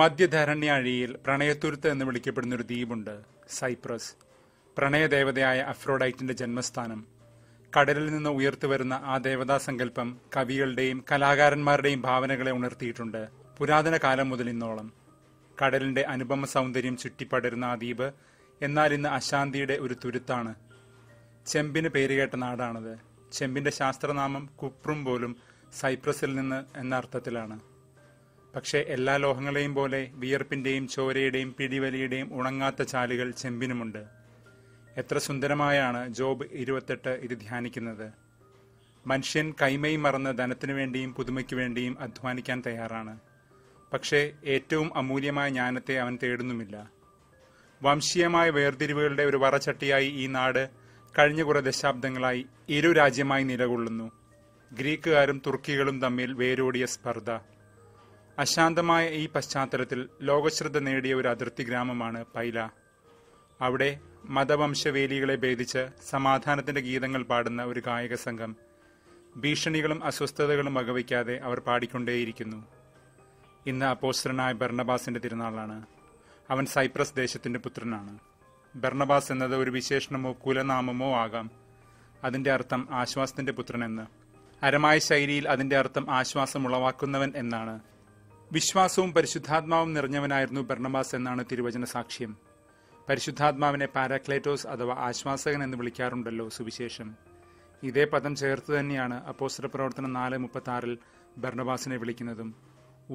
മധ്യധരണ്യാഴിയിൽ പ്രണയത്തുരുത്ത് എന്ന് വിളിക്കപ്പെടുന്ന ഒരു ദ്വീപുണ്ട് സൈപ്രസ് പ്രണയദേവതയായ അഫ്രോഡൈറ്റിന്റെ ജന്മസ്ഥാനം കടലിൽ നിന്ന് ഉയർത്തുവരുന്ന ആ ദേവതാ സങ്കല്പം കവികളുടെയും കലാകാരന്മാരുടെയും ഭാവനകളെ ഉണർത്തിയിട്ടുണ്ട് പുരാതന കാലം മുതൽ ഇന്നോളം കടലിന്റെ അനുപമ സൗന്ദര്യം ചുറ്റിപ്പടരുന്ന ആ ദ്വീപ് എന്നാൽ ഇന്ന് അശാന്തിയുടെ ഒരു തുരുത്താണ് ചെമ്പിന് പേരുകേട്ട നാടാണത് ചെമ്പിന്റെ ശാസ്ത്രനാമം കുപ്രും പോലും സൈപ്രസിൽ നിന്ന് എന്ന അർത്ഥത്തിലാണ് പക്ഷേ എല്ലാ ലോഹങ്ങളെയും പോലെ വിയർപ്പിന്റെയും ചോരയുടെയും പിടിവലിയുടെയും ഉണങ്ങാത്ത ചാലുകൾ ചെമ്പിനുമുണ്ട് എത്ര സുന്ദരമായാണ് ജോബ് ഇരുപത്തെട്ട് ഇത് ധ്യാനിക്കുന്നത് മനുഷ്യൻ കൈമയും മറന്ന് ധനത്തിനു വേണ്ടിയും പുതുമയ്ക്ക് വേണ്ടിയും അധ്വാനിക്കാൻ തയ്യാറാണ് പക്ഷേ ഏറ്റവും അമൂല്യമായ ജ്ഞാനത്തെ അവൻ തേടുന്നുമില്ല വംശീയമായ വേർതിരിവുകളുടെ ഒരു വറച്ചട്ടിയായി ഈ നാട് കഴിഞ്ഞ കുറേ ദശാബ്ദങ്ങളായി ഇരു രാജ്യമായി നിലകൊള്ളുന്നു ഗ്രീക്കുകാരും തുർക്കികളും തമ്മിൽ വേരോടിയ സ്പർദ്ധ അശാന്തമായ ഈ പശ്ചാത്തലത്തിൽ ലോകശ്രദ്ധ നേടിയ ഒരു അതിർത്തി ഗ്രാമമാണ് പൈല അവിടെ മതവംശവേലികളെ ഭേദിച്ച് സമാധാനത്തിന്റെ ഗീതങ്ങൾ പാടുന്ന ഒരു ഗായക സംഘം ഭീഷണികളും അസ്വസ്ഥതകളും വകവയ്ക്കാതെ അവർ പാടിക്കൊണ്ടേയിരിക്കുന്നു ഇന്ന് അപ്പോസ്റ്ററനായ ബർണബാസിന്റെ തിരുനാളാണ് അവൻ സൈപ്രസ് ദേശത്തിന്റെ പുത്രനാണ് ബർണബാസ് എന്നത് ഒരു വിശേഷണമോ കുലനാമമോ ആകാം അതിന്റെ അർത്ഥം ആശ്വാസത്തിന്റെ എന്ന് അരമായ ശൈലിയിൽ അതിന്റെ അർത്ഥം ആശ്വാസം ഉളവാക്കുന്നവൻ എന്നാണ് വിശ്വാസവും പരിശുദ്ധാത്മാവും നിറഞ്ഞവനായിരുന്നു ബർണബാസ് എന്നാണ് തിരുവചന സാക്ഷ്യം പരിശുദ്ധാത്മാവിനെ പാരാക്ലേറ്റോസ് അഥവാ ആശ്വാസകൻ എന്ന് വിളിക്കാറുണ്ടല്ലോ സുവിശേഷം ഇതേ പദം ചേർത്ത് തന്നെയാണ് അപ്പോസ്റ്റർ പ്രവർത്തനം നാല് മുപ്പത്തി ആറിൽ ബർണബാസിനെ വിളിക്കുന്നതും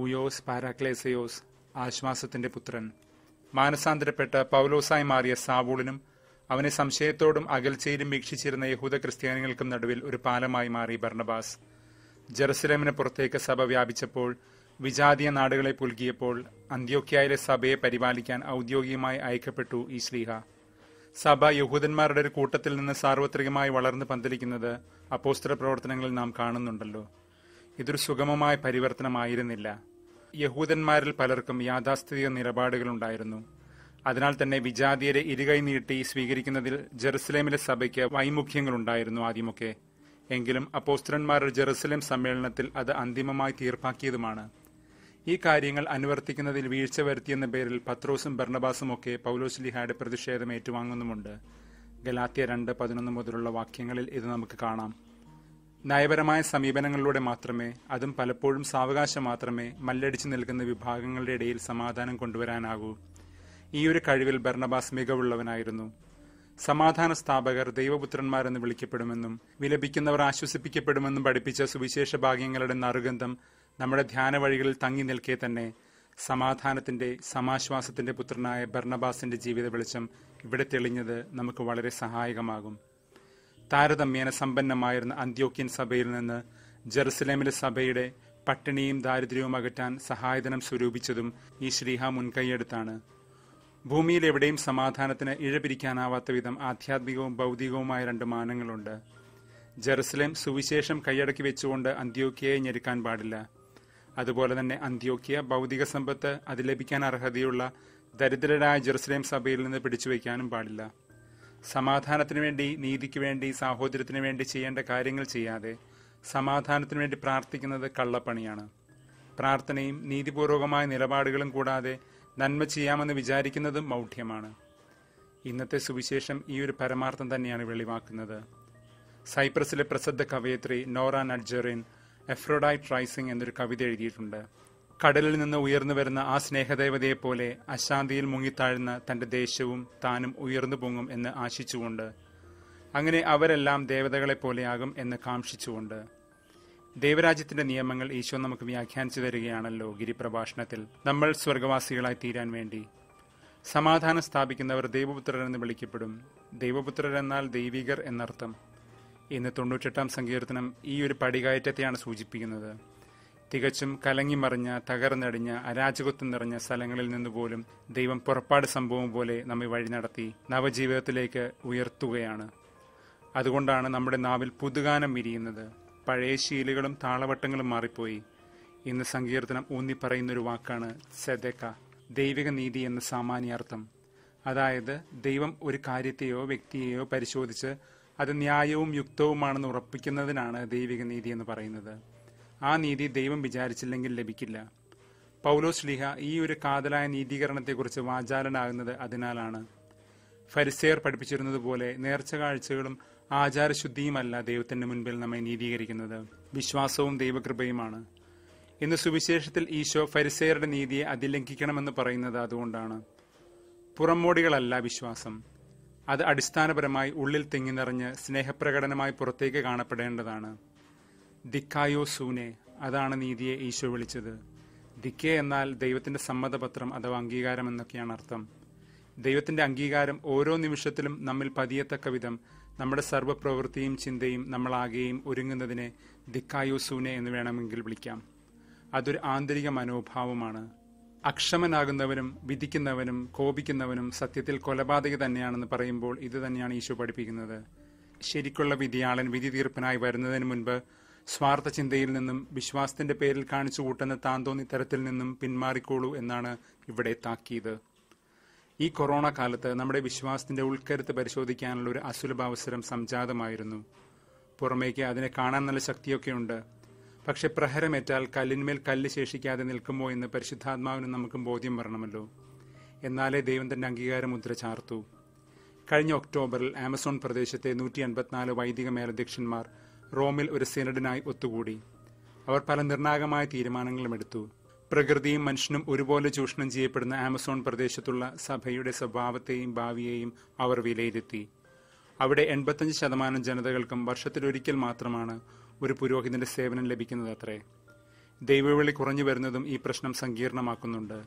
ഉയോസ് പാരാക്ലേസയോസ് ആശ്വാസത്തിന്റെ പുത്രൻ മാനസാന്തരപ്പെട്ട പൗലോസായി മാറിയ സാവൂളിനും അവനെ സംശയത്തോടും അകൽച്ചയിലും വീക്ഷിച്ചിരുന്ന യഹൂദ ക്രിസ്ത്യാനികൾക്കും നടുവിൽ ഒരു പാലമായി മാറി ഭർണബാസ് ജെറുസലേമിന് പുറത്തേക്ക് സഭ വ്യാപിച്ചപ്പോൾ വിജാതീയ നാടുകളെ പുൽകിയപ്പോൾ അന്ത്യോക്യായിലെ സഭയെ പരിപാലിക്കാൻ ഔദ്യോഗികമായി അയക്കപ്പെട്ടു ഈ ശ്ലീഹ സഭ യഹൂദന്മാരുടെ ഒരു കൂട്ടത്തിൽ നിന്ന് സാർവത്രികമായി വളർന്നു പന്തലിക്കുന്നത് അപ്പോസ്തര പ്രവർത്തനങ്ങളിൽ നാം കാണുന്നുണ്ടല്ലോ ഇതൊരു സുഗമമായ പരിവർത്തനമായിരുന്നില്ല യഹൂദന്മാരിൽ പലർക്കും യാഥാസ്ഥിതിക നിലപാടുകളുണ്ടായിരുന്നു അതിനാൽ തന്നെ വിജാതീയരെ ഇരുകൈ നീട്ടി സ്വീകരിക്കുന്നതിൽ ജെറുസലേമിലെ സഭയ്ക്ക് വൈമുഖ്യങ്ങളുണ്ടായിരുന്നു ആദ്യമൊക്കെ എങ്കിലും അപ്പോസ്റ്റലന്മാരുടെ ജെറുസലേം സമ്മേളനത്തിൽ അത് അന്തിമമായി തീർപ്പാക്കിയതുമാണ് ഈ കാര്യങ്ങൾ അനുവർത്തിക്കുന്നതിൽ വീഴ്ച വരുത്തിയെന്ന പേരിൽ പത്രോസും ബർണബാസും ഒക്കെ പൗലോസ്ലിഹയുടെ പ്രതിഷേധം ഏറ്റുവാങ്ങുന്നുമുണ്ട് ഗലാത്തിയ രണ്ട് പതിനൊന്ന് മുതലുള്ള വാക്യങ്ങളിൽ ഇത് നമുക്ക് കാണാം നയപരമായ സമീപനങ്ങളിലൂടെ മാത്രമേ അതും പലപ്പോഴും സാവകാശം മാത്രമേ മല്ലടിച്ചു നിൽക്കുന്ന വിഭാഗങ്ങളുടെ ഇടയിൽ സമാധാനം കൊണ്ടുവരാനാകൂ ഈ ഒരു കഴിവിൽ ബർണബാസ് മികവുള്ളവനായിരുന്നു സമാധാന സ്ഥാപകർ ദൈവപുത്രന്മാരെന്ന് വിളിക്കപ്പെടുമെന്നും വിലപിക്കുന്നവർ ആശ്വസിപ്പിക്കപ്പെടുമെന്നും പഠിപ്പിച്ച സുവിശേഷ ഭാഗ്യങ്ങളുടെ നറുഗന്ധം നമ്മുടെ ധ്യാന വഴികളിൽ തങ്ങി നിൽക്കെ തന്നെ സമാധാനത്തിന്റെ സമാശ്വാസത്തിന്റെ പുത്രനായ ബർണബാസിന്റെ ജീവിത വെളിച്ചം ഇവിടെ തെളിഞ്ഞത് നമുക്ക് വളരെ സഹായകമാകും താരതമ്യേന സമ്പന്നമായിരുന്ന അന്ത്യോക്യൻ സഭയിൽ നിന്ന് ജെറുസലേമിലെ സഭയുടെ പട്ടിണിയും ദാരിദ്ര്യവും അകറ്റാൻ സഹായധനം സ്വരൂപിച്ചതും ഈ ശ്രീഹ മുൻകൈയെടുത്താണ് ഭൂമിയിൽ എവിടെയും സമാധാനത്തിന് ഇഴപിരിക്കാനാവാത്ത വിധം ആധ്യാത്മികവും ഭൗതികവുമായ രണ്ട് മാനങ്ങളുണ്ട് ജെറുസലേം സുവിശേഷം കൈയടക്കി വെച്ചുകൊണ്ട് അന്ത്യോക്കിയയെ ഞെരുക്കാൻ പാടില്ല അതുപോലെ തന്നെ അന്ത്യോക്കിയ ഭൗതിക സമ്പത്ത് അത് ലഭിക്കാൻ അർഹതയുള്ള ദരിദ്രരായ ജെറുസലേം സഭയിൽ നിന്ന് പിടിച്ചുവെക്കാനും പാടില്ല സമാധാനത്തിനു വേണ്ടി നീതിക്ക് വേണ്ടി സാഹോദര്യത്തിന് വേണ്ടി ചെയ്യേണ്ട കാര്യങ്ങൾ ചെയ്യാതെ സമാധാനത്തിനു വേണ്ടി പ്രാർത്ഥിക്കുന്നത് കള്ളപ്പണിയാണ് പ്രാർത്ഥനയും നീതിപൂർവകമായ നിലപാടുകളും കൂടാതെ നന്മ ചെയ്യാമെന്ന് വിചാരിക്കുന്നതും മൗഢ്യമാണ് ഇന്നത്തെ സുവിശേഷം ഈ ഒരു പരമാർത്ഥം തന്നെയാണ് വെളിവാക്കുന്നത് സൈപ്രസിലെ പ്രസിദ്ധ കവയത്രി നോറ നഡ്ജറിൻ എഫ്രോഡൈറ്റ് റൈസിംഗ് എന്നൊരു കവിത എഴുതിയിട്ടുണ്ട് കടലിൽ നിന്ന് ഉയർന്നു വരുന്ന ആ സ്നേഹദേവതയെപ്പോലെ അശാന്തിയിൽ മുങ്ങിത്താഴ്ന്ന തന്റെ ദേശവും താനും ഉയർന്നു പൊങ്ങും എന്ന് ആശിച്ചുകൊണ്ട് അങ്ങനെ അവരെല്ലാം ദേവതകളെ പോലെയാകും എന്ന് കാക്ഷിച്ചുകൊണ്ട് ദൈവരാജ്യത്തിന്റെ നിയമങ്ങൾ ഈശോ നമുക്ക് വ്യാഖ്യാനിച്ചു തരികയാണല്ലോ ഗിരിപ്രഭാഷണത്തിൽ നമ്മൾ സ്വർഗവാസികളായി തീരാൻ വേണ്ടി സമാധാനം സ്ഥാപിക്കുന്നവർ ദൈവപുത്രർ എന്ന് വിളിക്കപ്പെടും ദൈവപുത്രർ എന്നാൽ ദൈവികർ എന്നർത്ഥം ഇന്ന് തൊണ്ണൂറ്റെട്ടാം സങ്കീർത്തനം ഈ ഒരു പടികയറ്റത്തെയാണ് സൂചിപ്പിക്കുന്നത് തികച്ചും കലങ്ങിമറിഞ്ഞ തകർന്നടിഞ്ഞ അരാജകത്വം നിറഞ്ഞ സ്ഥലങ്ങളിൽ നിന്നുപോലും ദൈവം പുറപ്പാട് സംഭവം പോലെ നമ്മെ വഴി നടത്തി നവജീവിതത്തിലേക്ക് ഉയർത്തുകയാണ് അതുകൊണ്ടാണ് നമ്മുടെ നാവിൽ പുതുഗാനം വിരിയുന്നത് പഴയ ശീലുകളും താളവട്ടങ്ങളും മാറിപ്പോയി ഇന്ന് സങ്കീർത്തനം ഊന്നി പറയുന്നൊരു വാക്കാണ് സെദക്ക ദൈവിക നീതി എന്ന സാമാന്യാർത്ഥം അതായത് ദൈവം ഒരു കാര്യത്തെയോ വ്യക്തിയെയോ പരിശോധിച്ച് അത് ന്യായവും യുക്തവുമാണെന്ന് ഉറപ്പിക്കുന്നതിനാണ് ദൈവിക നീതി എന്ന് പറയുന്നത് ആ നീതി ദൈവം വിചാരിച്ചില്ലെങ്കിൽ ലഭിക്കില്ല പൗലോസ് ലീഹ ഈ ഒരു കാതലായ നീതീകരണത്തെക്കുറിച്ച് വാചാലനാകുന്നത് അതിനാലാണ് ഫരിസേർ പഠിപ്പിച്ചിരുന്നതുപോലെ നേർച്ച കാഴ്ചകളും ആചാരശുദ്ധിയുമല്ല ദൈവത്തിന്റെ മുൻപിൽ നമ്മെ നീതീകരിക്കുന്നത് വിശ്വാസവും ദൈവകൃപയുമാണ് ഇന്ന് സുവിശേഷത്തിൽ ഈശോ ഫരിസേയരുടെ നീതിയെ അതിലംഘിക്കണമെന്ന് പറയുന്നത് അതുകൊണ്ടാണ് പുറമോടികളല്ല വിശ്വാസം അത് അടിസ്ഥാനപരമായി ഉള്ളിൽ തിങ്ങി നിറഞ്ഞ് സ്നേഹപ്രകടനമായി പുറത്തേക്ക് കാണപ്പെടേണ്ടതാണ് ദിക്കായോ സൂനെ അതാണ് നീതിയെ ഈശോ വിളിച്ചത് ദിക്കേ എന്നാൽ ദൈവത്തിന്റെ സമ്മതപത്രം അഥവാ അംഗീകാരം എന്നൊക്കെയാണ് അർത്ഥം ദൈവത്തിന്റെ അംഗീകാരം ഓരോ നിമിഷത്തിലും നമ്മിൽ പതിയത്തക്ക വിധം നമ്മുടെ സർവ്വപ്രവൃത്തിയും ചിന്തയും നമ്മളാകെയും ഒരുങ്ങുന്നതിനെ ദിക്കായോസൂനെ എന്ന് വേണമെങ്കിൽ വിളിക്കാം അതൊരു ആന്തരിക മനോഭാവമാണ് അക്ഷമനാകുന്നവനും വിധിക്കുന്നവനും കോപിക്കുന്നവനും സത്യത്തിൽ കൊലപാതക തന്നെയാണെന്ന് പറയുമ്പോൾ ഇത് തന്നെയാണ് ഈശോ പഠിപ്പിക്കുന്നത് ശരിക്കുള്ള വിധിയാളൻ വിധി തീർപ്പനായി വരുന്നതിന് മുൻപ് സ്വാർത്ഥ ചിന്തയിൽ നിന്നും വിശ്വാസത്തിന്റെ പേരിൽ കാണിച്ചു കൂട്ടുന്ന താന്തോന്നി തരത്തിൽ നിന്നും പിന്മാറിക്കോളൂ എന്നാണ് ഇവിടെ താക്കീത് ഈ കൊറോണ കാലത്ത് നമ്മുടെ വിശ്വാസത്തിന്റെ ഉൾക്കരുത്ത് പരിശോധിക്കാനുള്ള ഒരു അസുലഭാവസരം സംജാതമായിരുന്നു പുറമേക്ക് അതിനെ കാണാൻ നല്ല ഉണ്ട് പക്ഷെ പ്രഹരമേറ്റാൽ കല്ലിന്മേൽ കല്ല് ശേഷിക്കാതെ നിൽക്കുമോ എന്ന് പരിശുദ്ധാത്മാവിന് നമുക്കും ബോധ്യം വരണമല്ലോ എന്നാലേ ദൈവം തന്റെ അംഗീകാരമുദ്ര ചാർത്തു കഴിഞ്ഞ ഒക്ടോബറിൽ ആമസോൺ പ്രദേശത്തെ നൂറ്റി അൻപത്തിനാല് വൈദിക മേലധ്യക്ഷന്മാർ റോമിൽ ഒരു സിനഡിനായി ഒത്തുകൂടി അവർ പല നിർണായകമായ തീരുമാനങ്ങളും എടുത്തു പ്രകൃതിയും മനുഷ്യനും ഒരുപോലെ ചൂഷണം ചെയ്യപ്പെടുന്ന ആമസോൺ പ്രദേശത്തുള്ള സഭയുടെ സ്വഭാവത്തെയും ഭാവിയെയും അവർ വിലയിരുത്തി അവിടെ എൺപത്തഞ്ച് ശതമാനം ജനതകൾക്കും വർഷത്തിലൊരിക്കൽ മാത്രമാണ് ഒരു പുരോഹിതന്റെ സേവനം ലഭിക്കുന്നത് അത്രേ ദൈവവിളി കുറഞ്ഞു വരുന്നതും ഈ പ്രശ്നം സങ്കീർണമാക്കുന്നുണ്ട്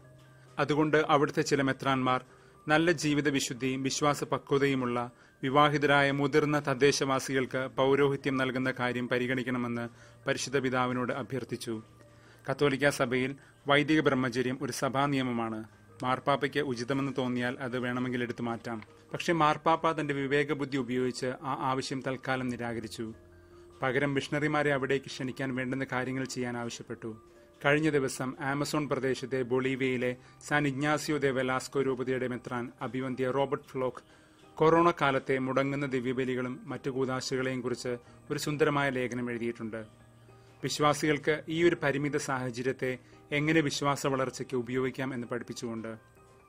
അതുകൊണ്ട് അവിടുത്തെ ചില മെത്രാന്മാർ നല്ല ജീവിത വിശുദ്ധിയും വിശ്വാസ പക്വതയുമുള്ള വിവാഹിതരായ മുതിർന്ന തദ്ദേശവാസികൾക്ക് പൗരോഹിത്യം നൽകുന്ന കാര്യം പരിഗണിക്കണമെന്ന് പരിശുദ്ധ പിതാവിനോട് അഭ്യർത്ഥിച്ചു കത്തോലിക്ക സഭയിൽ വൈദിക ബ്രഹ്മചര്യം ഒരു സഭാ നിയമമാണ് മാർപ്പാപ്പയ്ക്ക് ഉചിതമെന്ന് തോന്നിയാൽ അത് വേണമെങ്കിൽ എടുത്തു മാറ്റാം പക്ഷേ മാർപ്പാപ്പ തന്റെ വിവേകബുദ്ധി ഉപയോഗിച്ച് ആ ആവശ്യം തൽക്കാലം നിരാകരിച്ചു പകരം മിഷണറിമാരെ അവിടേക്ക് ക്ഷണിക്കാൻ വേണ്ടുന്ന കാര്യങ്ങൾ ചെയ്യാൻ ആവശ്യപ്പെട്ടു കഴിഞ്ഞ ദിവസം ആമസോൺ പ്രദേശത്തെ ബൊളീവിയയിലെ സാൻ ഇഗ്നാസിയോ ദേവ ലാസ്കോ രൂപതയുടെ മെത്രാൻ അഭിവന്തിയ റോബർട്ട് ഫ്ലോക്ക് കൊറോണ കാലത്തെ മുടങ്ങുന്ന ദിവ്യബലികളും മറ്റു കൂതാശകളെയും കുറിച്ച് ഒരു സുന്ദരമായ ലേഖനം എഴുതിയിട്ടുണ്ട് വിശ്വാസികൾക്ക് ഈ ഒരു പരിമിത സാഹചര്യത്തെ എങ്ങനെ വിശ്വാസ വളർച്ചയ്ക്ക് ഉപയോഗിക്കാം എന്ന് പഠിപ്പിച്ചുകൊണ്ട്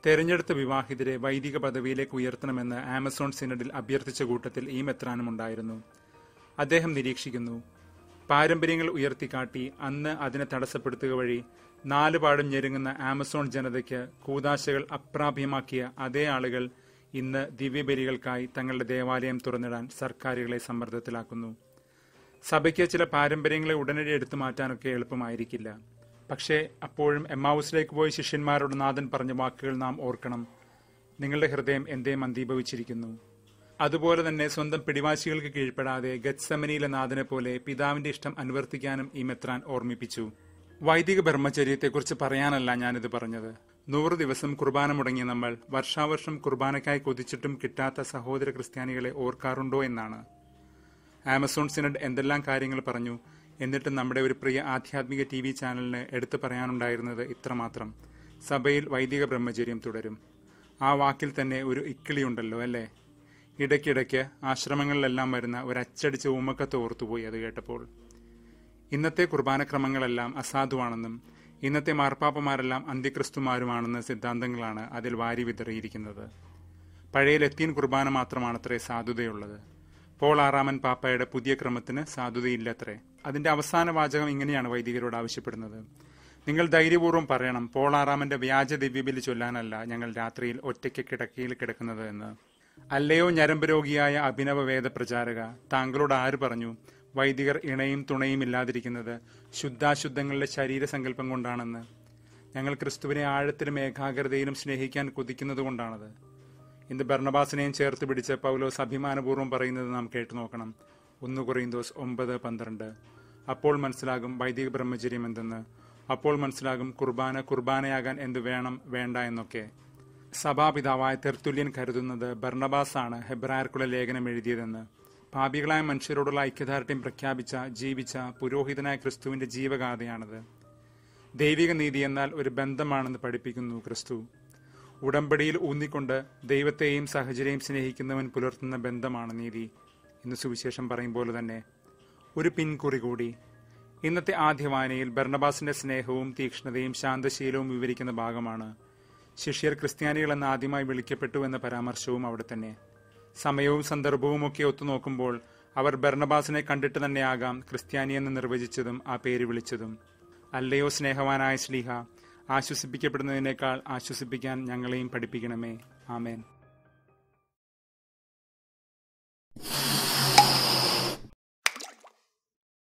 തെരഞ്ഞെടുത്ത വിവാഹിതരെ വൈദിക പദവിയിലേക്ക് ഉയർത്തണമെന്ന് ആമസോൺ സിനഡിൽ അഭ്യർത്ഥിച്ച കൂട്ടത്തിൽ ഈ മെത്രാനും ഉണ്ടായിരുന്നു അദ്ദേഹം നിരീക്ഷിക്കുന്നു പാരമ്പര്യങ്ങൾ ഉയർത്തിക്കാട്ടി അന്ന് അതിനെ തടസ്സപ്പെടുത്തുക വഴി നാലുപാടും ഞെരുങ്ങുന്ന ആമസോൺ ജനതയ്ക്ക് കൂതാശകൾ അപ്രാപ്യമാക്കിയ അതേ ആളുകൾ ഇന്ന് ദിവ്യബലികൾക്കായി തങ്ങളുടെ ദേവാലയം തുറന്നിടാൻ സർക്കാരുകളെ സമ്മർദ്ദത്തിലാക്കുന്നു സഭയ്ക്ക് ചില പാരമ്പര്യങ്ങളെ ഉടനടി എടുത്തു മാറ്റാനൊക്കെ എളുപ്പമായിരിക്കില്ല പക്ഷേ അപ്പോഴും എമ്മാവൂസിലേക്ക് പോയി ശിഷ്യന്മാരോട് നാഥൻ പറഞ്ഞ വാക്കുകൾ നാം ഓർക്കണം നിങ്ങളുടെ ഹൃദയം എന്തേ മന്ദീഭവിച്ചിരിക്കുന്നു അതുപോലെ തന്നെ സ്വന്തം പിടിവാശികൾക്ക് കീഴ്പ്പെടാതെ ഗത്സമനിയിലെ നാഥനെ പോലെ പിതാവിന്റെ ഇഷ്ടം അനുവർത്തിക്കാനും ഈ മെത്രാൻ ഓർമ്മിപ്പിച്ചു വൈദിക ബ്രഹ്മചര്യത്തെക്കുറിച്ച് പറയാനല്ല ഞാനിത് പറഞ്ഞത് നൂറ് ദിവസം കുർബാന മുടങ്ങിയ നമ്മൾ വർഷാവർഷം കുർബാനയ്ക്കായി കൊതിച്ചിട്ടും കിട്ടാത്ത സഹോദര ക്രിസ്ത്യാനികളെ ഓർക്കാറുണ്ടോ എന്നാണ് ആമസോൺ സിനഡ് എന്തെല്ലാം കാര്യങ്ങൾ പറഞ്ഞു എന്നിട്ട് നമ്മുടെ ഒരു പ്രിയ ആധ്യാത്മിക ടി വി ചാനലിന് എടുത്തു പറയാനുണ്ടായിരുന്നത് ഇത്രമാത്രം സഭയിൽ വൈദിക ബ്രഹ്മചര്യം തുടരും ആ വാക്കിൽ തന്നെ ഒരു ഇക്കിളിയുണ്ടല്ലോ അല്ലേ ഇടയ്ക്കിടയ്ക്ക് ആശ്രമങ്ങളിലെല്ലാം വരുന്ന ഒരു അച്ചടിച്ച ഉമ്മക്കത്ത് ഓർത്തുപോയി അത് കേട്ടപ്പോൾ ഇന്നത്തെ കുർബാനക്രമങ്ങളെല്ലാം അസാധുവാണെന്നും ഇന്നത്തെ മാർപ്പാപ്പമാരെല്ലാം അന്ത്യക്രിസ്തുമാരുമാണെന്ന സിദ്ധാന്തങ്ങളാണ് അതിൽ വാരി വിതറിയിരിക്കുന്നത് പഴയ ലത്തീൻ കുർബാന മാത്രമാണത്രേ സാധുതയുള്ളത് പോൾ ആറാമൻ പാപ്പയുടെ പുതിയ ക്രമത്തിന് സാധുതയില്ലത്രേ അതിന്റെ അവസാന വാചകം ഇങ്ങനെയാണ് വൈദികരോട് ആവശ്യപ്പെടുന്നത് നിങ്ങൾ ധൈര്യപൂർവ്വം പറയണം പോൾ ആറാമന്റെ വ്യാജ ദിവ്യബലി ചൊല്ലാനല്ല ഞങ്ങൾ രാത്രിയിൽ ഒറ്റയ്ക്ക് കിടക്കയിൽ കിടക്കുന്നത് എന്ന് അല്ലയോ ഞരമ്പ് രോഗിയായ അഭിനവ വേദ പ്രചാരക താങ്കളോട് ആര് പറഞ്ഞു വൈദികർ ഇണയും തുണയും ഇല്ലാതിരിക്കുന്നത് ശുദ്ധാശുദ്ധങ്ങളുടെ സങ്കല്പം കൊണ്ടാണെന്ന് ഞങ്ങൾ ക്രിസ്തുവിനെ ആഴത്തിലും ഏകാഗ്രതയിലും സ്നേഹിക്കാൻ കൊതിക്കുന്നത് കൊണ്ടാണത് ഇന്ന് ബർണബാസിനെയും ചേർത്ത് പിടിച്ച് പൗലോസ് അഭിമാനപൂർവ്വം പറയുന്നത് നാം കേട്ടു നോക്കണം ഒന്ന് കുറയുന്തോസ് ഒമ്പത് പന്ത്രണ്ട് അപ്പോൾ മനസ്സിലാകും വൈദിക ബ്രഹ്മചര്യം എന്തെന്ന് അപ്പോൾ മനസ്സിലാകും കുർബാന കുർബാനയാകാൻ എന്ത് വേണം വേണ്ട എന്നൊക്കെ സഭാപിതാവായ തെർത്തുല്യൻ കരുതുന്നത് ആണ് ഹെബ്രായർക്കുള്ള ലേഖനം എഴുതിയതെന്ന് പാപികളായ മനുഷ്യരോടുള്ള ഐക്യദാർഢ്യം പ്രഖ്യാപിച്ച ജീവിച്ച പുരോഹിതനായ ക്രിസ്തുവിന്റെ ജീവഗാഥയാണത് ദൈവിക നീതി എന്നാൽ ഒരു ബന്ധമാണെന്ന് പഠിപ്പിക്കുന്നു ക്രിസ്തു ഉടമ്പടിയിൽ ഊന്നിക്കൊണ്ട് ദൈവത്തെയും സാഹചര്യം സ്നേഹിക്കുന്നവൻ പുലർത്തുന്ന ബന്ധമാണ് നീതി എന്ന് സുവിശേഷം പറയും പോലെ തന്നെ ഒരു പിൻകുറി കൂടി ഇന്നത്തെ ആദ്യവായനയിൽ ബർണബാസിന്റെ സ്നേഹവും തീക്ഷ്ണതയും ശാന്തശീലവും വിവരിക്കുന്ന ഭാഗമാണ് ശിഷ്യർ ക്രിസ്ത്യാനികൾ എന്ന് ആദ്യമായി വിളിക്കപ്പെട്ടു എന്ന പരാമർശവും അവിടെ തന്നെ സമയവും സന്ദർഭവും ഒക്കെ ഒത്തുനോക്കുമ്പോൾ അവർ ബർണബാസിനെ കണ്ടിട്ട് തന്നെയാകാം ക്രിസ്ത്യാനി എന്ന് നിർവചിച്ചതും ആ പേര് വിളിച്ചതും അല്ലയോ സ്നേഹവാനായ ശ്ലീഹ ആശ്വസിപ്പിക്കപ്പെടുന്നതിനേക്കാൾ ആശ്വസിപ്പിക്കാൻ ഞങ്ങളെയും പഠിപ്പിക്കണമേ ആമേൻ